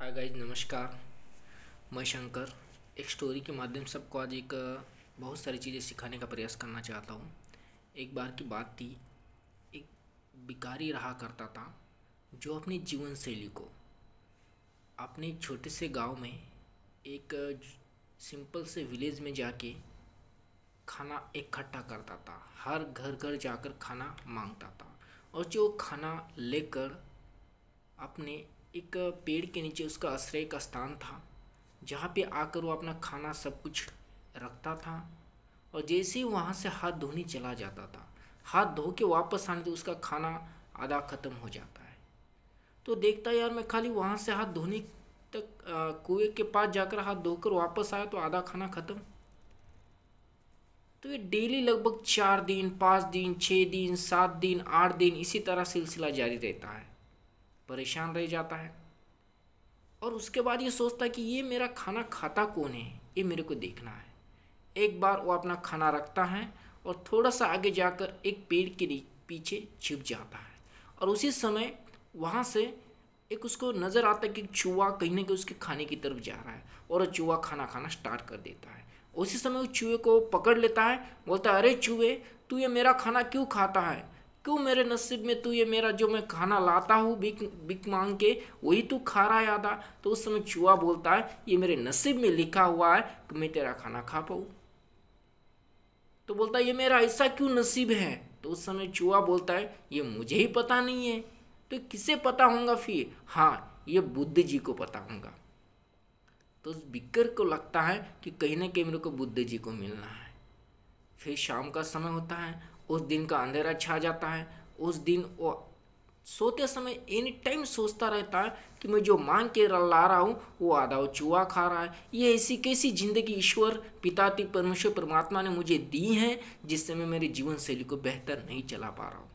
hi guys नमस्कार मैं शंकर एक स्टोरी के माध्यम से आपको आज एक बहुत सारी चीज़ें सिखाने का प्रयास करना चाहता हूँ एक बार की बात थी एक भिकारी रहा करता था जो अपनी जीवन शैली को अपने छोटे से गांव में एक सिंपल से विलेज में जाके खाना इकट्ठा करता था हर घर घर जाकर खाना मांगता था और जो खाना लेकर अपने एक पेड़ के नीचे उसका आश्रय का स्थान था जहाँ पे आकर वो अपना खाना सब कुछ रखता था और जैसे ही वहाँ से हाथ धोने चला जाता था हाथ धो के वापस आने तो उसका खाना आधा ख़त्म हो जाता है तो देखता यार मैं खाली वहाँ से हाथ धोने तक कुएं के पास जाकर हाथ धोकर वापस आया तो आधा खाना ख़त्म तो ये डेली लगभग चार दिन पाँच दिन छः दिन सात दिन आठ दिन इसी तरह सिलसिला जारी रहता है परेशान रह जाता है और उसके बाद ये सोचता है कि ये मेरा खाना खाता कौन है ये मेरे को देखना है एक बार वो अपना खाना रखता है और थोड़ा सा आगे जाकर एक पेड़ के पीछे छिप जाता है और उसी समय वहाँ से एक उसको नज़र आता है कि चूहा कहीं ना कहीं उसके खाने की तरफ जा रहा है और चूहा खाना खाना स्टार्ट कर देता है उसी समय उस चूहे को पकड़ लेता है बोलता है अरे चूहे तू ये मेरा खाना क्यों खाता है क्यों मेरे नसीब में तू ये मेरा जो मैं खाना लाता हूँ बिक बिक मांग के वही तू खा रहा है आधा तो उस समय चूहा बोलता है ये मेरे नसीब में लिखा हुआ है कि मैं तेरा खाना खा पाऊ तो बोलता है ये मेरा ऐसा क्यों नसीब है तो उस समय चूहा बोलता है ये मुझे ही पता नहीं है तो किसे पता होगा फिर हाँ ये बुद्ध जी को पता होगा तो उस बिकर को लगता है कि कहीं ना कहीं मेरे को बुद्ध जी को मिलना है फिर शाम का समय होता है उस दिन का अंधेरा छा जाता है उस दिन वो सोते समय एनी टाइम सोचता रहता है कि मैं जो मांग के ला रहा हूँ वो आधा चूहा खा रहा है ये ऐसी कैसी जिंदगी ईश्वर पिता ती परमेश्वर परमात्मा ने मुझे दी है जिससे मैं मेरी जीवन शैली को बेहतर नहीं चला पा रहा हूँ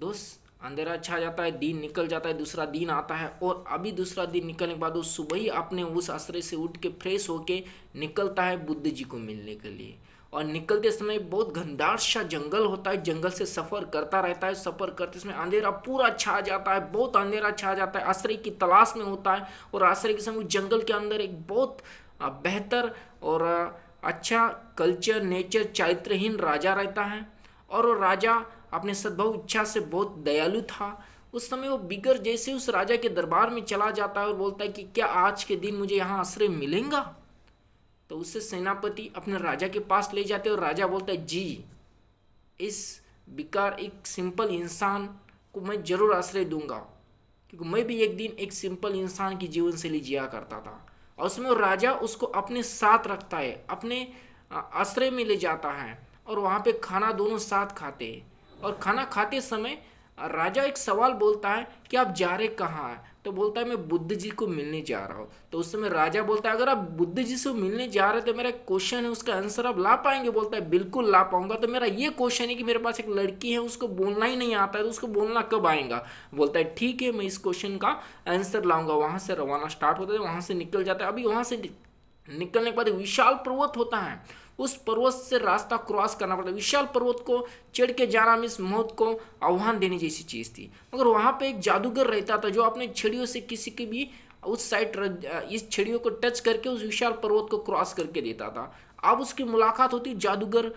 दोस्त अंधेरा छा जाता है दिन निकल जाता है दूसरा दिन आता है और अभी दूसरा दिन निकलने के बाद वो सुबह ही अपने उस आश्रय से उठ के फ्रेश होके निकलता है बुद्ध जी को मिलने के लिए और निकलते समय बहुत घनदार सा जंगल होता है जंगल से सफ़र करता रहता है सफ़र करते समय अंधेरा पूरा छा जाता है बहुत अंधेरा छा जाता है आश्रय की तलाश में होता है और आश्रय के समय जंगल के अंदर एक बहुत बेहतर और अच्छा कल्चर नेचर चारित्रहीन राजा रहता है और वो राजा अपने सद्भाव इच्छा से बहुत दयालु था उस समय वो बिगर जैसे उस राजा के दरबार में चला जाता है और बोलता है कि क्या आज के दिन मुझे यहाँ आश्रय मिलेगा तो उससे सेनापति अपने राजा के पास ले जाते और राजा बोलता है जी इस बिकार एक सिंपल इंसान को मैं ज़रूर आश्रय दूंगा क्योंकि मैं भी एक दिन एक सिंपल इंसान की जीवन शैली जिया करता था और उसमें राजा उसको अपने साथ रखता है अपने आश्रय में ले जाता है और वहाँ पे खाना दोनों साथ खाते हैं और खाना खाते समय राजा एक सवाल बोलता है कि आप जा रहे कहाँ हैं तो बोलता है मैं बुद्ध जी को मिलने जा रहा हूँ तो उस समय राजा बोलता है अगर आप बुद्ध जी से मिलने जा रहे तो मेरा क्वेश्चन है उसका आंसर आप ला पाएंगे बोलता है बिल्कुल ला पाऊंगा तो मेरा ये क्वेश्चन है कि मेरे पास एक लड़की है उसको बोलना ही नहीं आता है तो उसको बोलना कब आएगा बोलता है ठीक है मैं इस क्वेश्चन का आंसर लाऊंगा वहाँ से रवाना स्टार्ट होता है वहाँ से निकल जाता है अभी वहाँ से निकलने के बाद विशाल पर्वत होता है उस पर्वत से रास्ता क्रॉस करना पड़ता है विशाल पर्वत को चढ़ के जाना इस मौत को आह्वान देने जैसी चीज़ थी मगर वहां पे एक जादूगर रहता था जो अपने छड़ियों से किसी की भी उस साइड इस छड़ियों को टच करके उस विशाल पर्वत को क्रॉस करके देता था अब उसकी मुलाकात होती जादूगर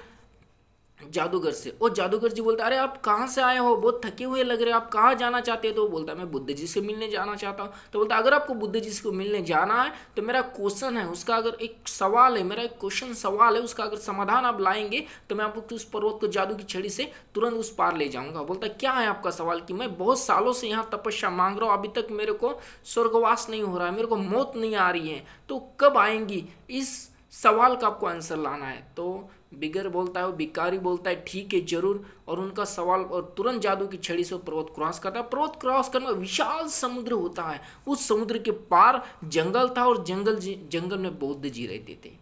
जादूगर से और जादूगर जी बोलता अरे आप कहाँ से आए हो बहुत थके हुए लग रहे हो आप कहाँ जाना चाहते हो तो वो बोलता मैं बुद्ध जी से मिलने जाना चाहता हूँ तो बोलता अगर आपको बुद्ध जी से मिलने जाना है तो मेरा क्वेश्चन है उसका अगर एक सवाल है मेरा एक क्वेश्चन सवाल है उसका अगर समाधान आप लाएंगे तो मैं आपको उस पर्वत को जादू की छड़ी से तुरंत उस पार ले जाऊँगा बोलता क्या है आपका सवाल कि मैं बहुत सालों से यहाँ तपस्या मांग रहा हूँ अभी तक मेरे को स्वर्गवास नहीं हो रहा है मेरे को मौत नहीं आ रही है तो कब आएंगी इस सवाल का आपको आंसर लाना है तो बिगर बोलता है वो बिकारी बोलता है ठीक है जरूर और उनका सवाल और तुरंत जादू की छड़ी से पर्वत क्रॉस करता है पर्वत क्रॉस करना विशाल समुद्र होता है उस समुद्र के पार जंगल था और जंगल जंगल में बौद्ध जी रहते थे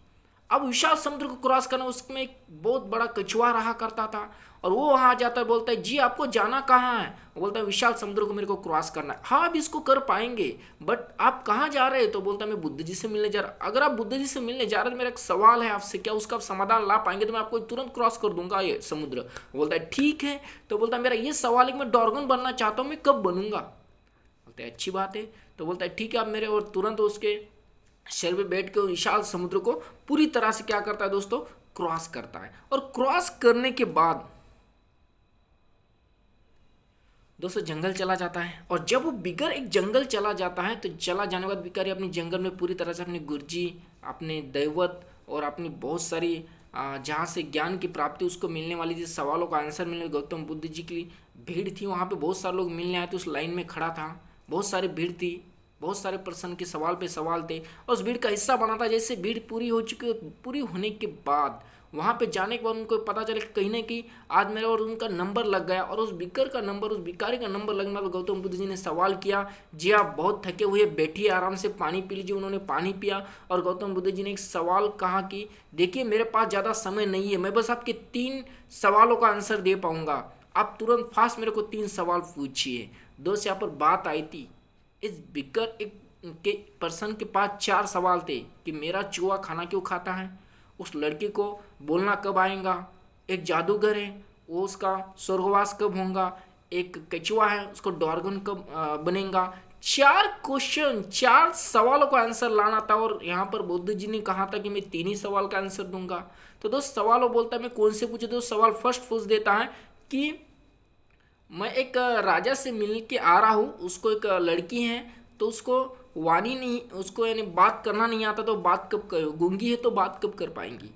अब विशाल समुद्र को क्रॉस करना उसमें एक बहुत बड़ा कछुआ रहा करता था और वो वहाँ जाता है बोलता है जी आपको जाना कहाँ है बोलता है विशाल समुद्र को मेरे को क्रॉस करना है हाँ आप इसको कर पाएंगे बट आप कहाँ जा रहे हैं तो बोलता है मैं बुद्ध जी से मिलने जा रहा अगर आप बुद्ध जी से मिलने जा रहे हैं तो मेरा एक सवाल है आपसे क्या उसका समाधान ला पाएंगे तो मैं आपको तुरंत क्रॉस कर दूंगा ये समुद्र बोलता है ठीक है तो बोलता है मेरा ये सवाल है कि मैं डॉर्गन बनना चाहता हूँ मैं कब बनूंगा बोलता है अच्छी बात है तो बोलता है ठीक है आप मेरे और तुरंत उसके शेर पे बैठ के विशाल समुद्र को पूरी तरह से क्या करता है दोस्तों क्रॉस करता है और क्रॉस करने के बाद दोस्तों जंगल चला जाता है और जब वो बिगर एक जंगल चला जाता है तो चला जाने के बाद बिकारी अपने जंगल में पूरी तरह से अपनी गुरुजी अपने दैवत और अपनी बहुत सारी जहाँ से ज्ञान की प्राप्ति उसको मिलने वाली जिस सवालों का आंसर मिलने गौतम बुद्ध जी की भीड़ थी वहाँ पे बहुत सारे लोग मिलने आए थे उस लाइन में खड़ा था बहुत सारी भीड़ थी बहुत सारे प्रश्न के सवाल पे सवाल थे और उस भीड़ का हिस्सा बना था जैसे भीड़ पूरी हो चुकी पूरी होने के बाद वहाँ पे जाने के बाद उनको पता चले कहीं ना कहीं आज मेरा और उनका नंबर लग गया और उस बिकर का नंबर उस बिकारी का नंबर लगना तो गौतम बुद्ध जी ने सवाल किया जी आप बहुत थके हुए बैठिए आराम से पानी पी लीजिए उन्होंने पानी पिया और गौतम बुद्ध जी ने एक सवाल कहा कि देखिए मेरे पास ज़्यादा समय नहीं है मैं बस आपके तीन सवालों का आंसर दे पाऊँगा आप तुरंत फास्ट मेरे को तीन सवाल पूछिए दोस्त यहाँ पर बात आई थी इस बिकर एक के पर्सन के पास चार सवाल थे कि मेरा चूहा खाना क्यों खाता है उस लड़के को बोलना कब आएगा एक जादूगर है वो उसका स्वर्गवास कब होगा एक कचुआ है उसको डॉर्गन कब बनेगा चार क्वेश्चन चार सवालों का आंसर लाना था और यहाँ पर बुद्ध जी ने कहा था कि मैं तीन ही सवाल का आंसर दूंगा तो दोस्त सवालों बोलता है मैं कौन से पूछे तो दोस्त सवाल फर्स्ट पूछ देता है कि मैं एक राजा से मिल के आ रहा हूँ उसको एक लड़की है तो उसको वाणी नहीं उसको यानी बात करना नहीं आता तो बात कब करो गूंगी है तो बात कब कर पाएंगी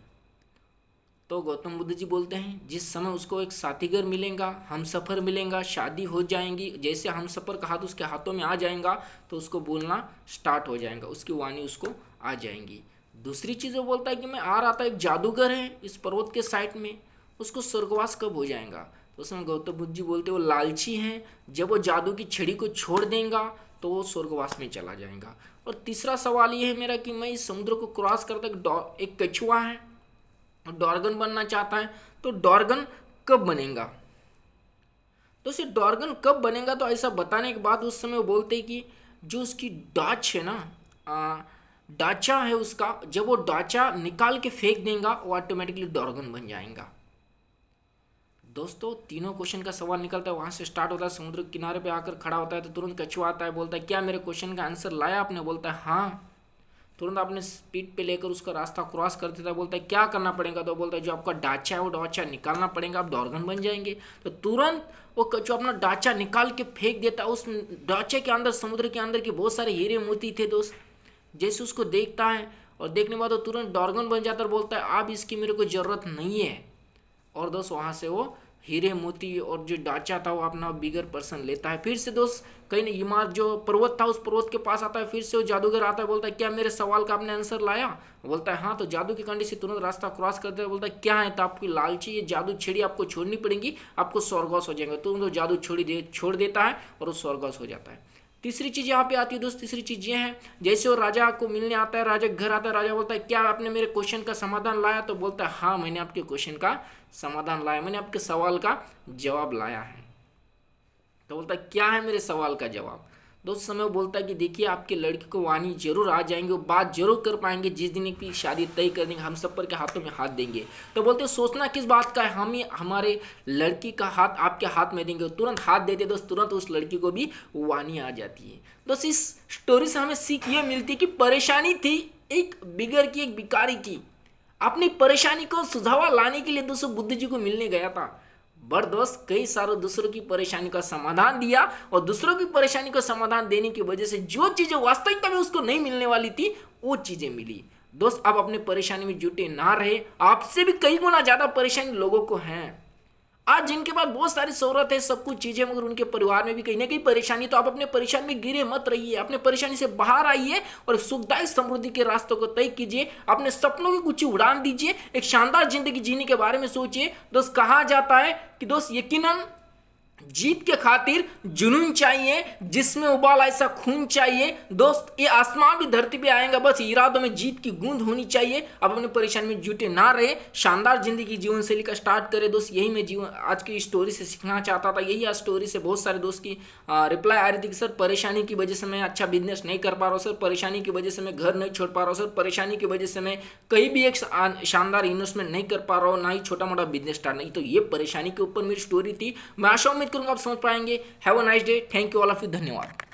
तो गौतम बुद्ध जी बोलते हैं जिस समय उसको एक साथीगर मिलेगा हम सफ़र मिलेगा शादी हो जाएंगी जैसे हम सफ़र का हाथ उसके हाथों में आ जाएगा तो उसको बोलना स्टार्ट हो जाएगा उसकी वाणी उसको आ जाएंगी दूसरी चीज़ वो बोलता है कि मैं आ रहा था एक जादूगर है इस पर्वत के साइड में उसको स्वर्गवास कब हो जाएगा तो उसमें गौतम बुद्ध जी बोलते वो लालची हैं जब वो जादू की छड़ी को छोड़ देगा तो वो स्वर्गवास में चला जाएगा और तीसरा सवाल ये है मेरा कि मैं इस समुद्र को क्रॉस करता एक कछुआ है और डॉर्गन बनना चाहता है तो डॉर्गन कब बनेगा तो उसे डॉर्गन कब बनेगा तो ऐसा बताने के बाद उस समय वो बोलते कि जो उसकी डाच है ना आ, डाचा है उसका जब वो डाचा निकाल के फेंक देगा वो ऑटोमेटिकली डॉर्गन बन जाएगा दोस्तों तीनों क्वेश्चन का सवाल निकलता है वहाँ से स्टार्ट होता है समुद्र किनारे पे आकर खड़ा होता है तो तुरंत कछुआ आता है बोलता है क्या मेरे क्वेश्चन का आंसर लाया आपने बोलता है हाँ तुरंत आपने स्पीड पे लेकर उसका रास्ता क्रॉस कर देता है बोलता है क्या करना पड़ेगा तो बोलता है जो आपका डाचा है वो ढांचा निकालना पड़ेगा आप डॉर्गन बन जाएंगे तो तुरंत वो कछुआ अपना डाचा निकाल के फेंक देता है उस डाचे के अंदर समुद्र के अंदर के बहुत सारे हीरे मोती थे दोस्त जैसे उसको देखता है और देखने के बाद वो तुरंत डॉर्गन बन जाता है बोलता है अब इसकी मेरे को ज़रूरत नहीं है और दोस्त वहाँ से वो हीरे मोती और जो डाचा था वो अपना बिगर पर्सन लेता है फिर से दोस्त कहीं ना इमार जो पर्वत था उस पर्वत के पास आता है फिर से वो जादूगर आता है बोलता है क्या मेरे सवाल का आपने आंसर लाया बोलता है हाँ तो जादू की कंडी से तुरंत रास्ता क्रॉस करते हैं बोलता है क्या है तो आपकी लालची ये जादू छेड़ी आपको छोड़नी पड़ेगी आपको स्वर्गौस हो जाएंगे तुरंत तो वो जादू छोड़ी दे छोड़ देता है और वो स्वर्गौस हो जाता है तीसरी चीज़ यहाँ पे आती है दोस्त तीसरी चीज़ ये है जैसे वो राजा को मिलने आता है राजा घर आता है राजा बोलता है क्या आपने मेरे क्वेश्चन का समाधान लाया तो बोलता है हाँ मैंने आपके क्वेश्चन का समाधान लाया मैंने आपके सवाल का जवाब लाया है तो बोलता है क्या है मेरे सवाल का जवाब तो उस समय वो बोलता है कि देखिए आपके लड़के को वानी जरूर आ जाएंगे वो बात जरूर कर पाएंगे जिस दिन की शादी तय कर देंगे हम सब पर के हाथों में हाथ देंगे तो बोलते सोचना किस बात का है हम ही हमारे लड़की का हाथ आपके हाथ में देंगे तुरंत हाथ देते दोस्त तुरंत उस लड़की को भी वानी आ जाती है दोस्त इस स्टोरी से हमें सीख ये मिलती कि परेशानी थी एक बिगर की एक बिकारी की अपनी परेशानी को सुझावा लाने के लिए दोस्तों बुद्ध जी को मिलने गया था बर्दोस्त कई सारों दूसरों की परेशानी का समाधान दिया और दूसरों की परेशानी का समाधान देने की वजह से जो चीज़ें वास्तविकता में उसको नहीं मिलने वाली थी वो चीज़ें मिली दोस्त आप अपने परेशानी में जुटे ना रहे आपसे भी कई गुना ज़्यादा परेशानी लोगों को है आज जिनके पास बहुत सारी शहरत है सब कुछ चीज़ें मगर उनके परिवार में भी कहीं ना कहीं परेशानी तो आप अपने परेशानी में गिरे मत रहिए अपने परेशानी से बाहर आइए और सुखदायी समृद्धि के रास्तों को तय कीजिए अपने सपनों की कुछ उड़ान दीजिए एक शानदार जिंदगी जीने के बारे में सोचिए दोस्त कहा जाता है कि दोस्त यकीन जीत के खातिर जुनून चाहिए जिसमें उबाल ऐसा खून चाहिए दोस्त ये आसमान भी धरती पे आएगा बस इरादों में जीत की गूंद होनी चाहिए अब अपने परेशानी में जुटे ना रहे शानदार जिंदगी जीवन शैली का स्टार्ट करें दोस्त यही मैं जीवन आज की स्टोरी से सीखना चाहता था यही आज स्टोरी से बहुत सारे दोस्त की रिप्लाई आ रही थी कि सर परेशानी की वजह से मैं अच्छा बिजनेस नहीं कर पा रहा हूँ सर परेशानी की वजह से मैं घर नहीं छोड़ पा रहा हूँ सर परेशानी की वजह से मैं कहीं भी एक शानदार इन्वेस्टमेंट नहीं कर पा रहा हूँ ना ही छोटा मोटा बिजनेस स्टार्ट नहीं तो ये परेशानी के ऊपर मेरी स्टोरी थी मैं आशा में उम्मीद करूंगा आप समझ पाएंगे have a nice day thank you all of you धन्यवाद